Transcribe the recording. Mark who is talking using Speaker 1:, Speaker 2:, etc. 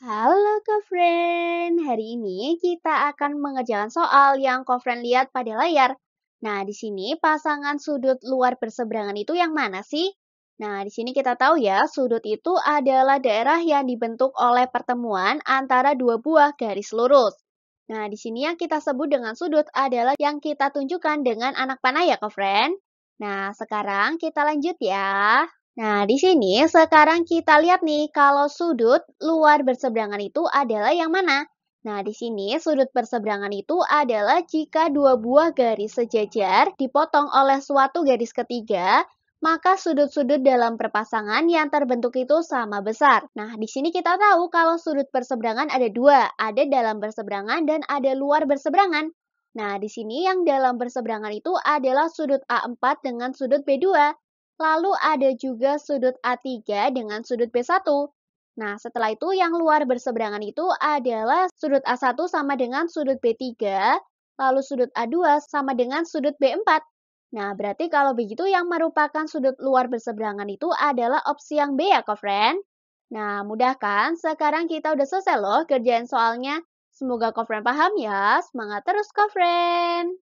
Speaker 1: Halo Kofren, hari ini kita akan mengerjakan soal yang Kofren lihat pada layar. Nah, di sini pasangan sudut luar berseberangan itu yang mana sih? Nah, di sini kita tahu ya, sudut itu adalah daerah yang dibentuk oleh pertemuan antara dua buah garis lurus. Nah, di sini yang kita sebut dengan sudut adalah yang kita tunjukkan dengan anak panah ya, Kofren. Nah, sekarang kita lanjut ya. Nah, di sini sekarang kita lihat nih kalau sudut luar berseberangan itu adalah yang mana? Nah, di sini sudut berseberangan itu adalah jika dua buah garis sejajar dipotong oleh suatu garis ketiga, maka sudut-sudut dalam perpasangan yang terbentuk itu sama besar. Nah, di sini kita tahu kalau sudut berseberangan ada dua, ada dalam berseberangan dan ada luar berseberangan. Nah, di sini yang dalam berseberangan itu adalah sudut A4 dengan sudut B2. Lalu ada juga sudut A3 dengan sudut B1. Nah, setelah itu yang luar berseberangan itu adalah sudut A1 sama dengan sudut B3, lalu sudut A2 sama dengan sudut B4. Nah, berarti kalau begitu yang merupakan sudut luar berseberangan itu adalah opsi yang B ya, kofren. Nah, mudah kan? Sekarang kita udah selesai loh kerjain soalnya. Semoga kofren paham ya. Semangat terus, kofren.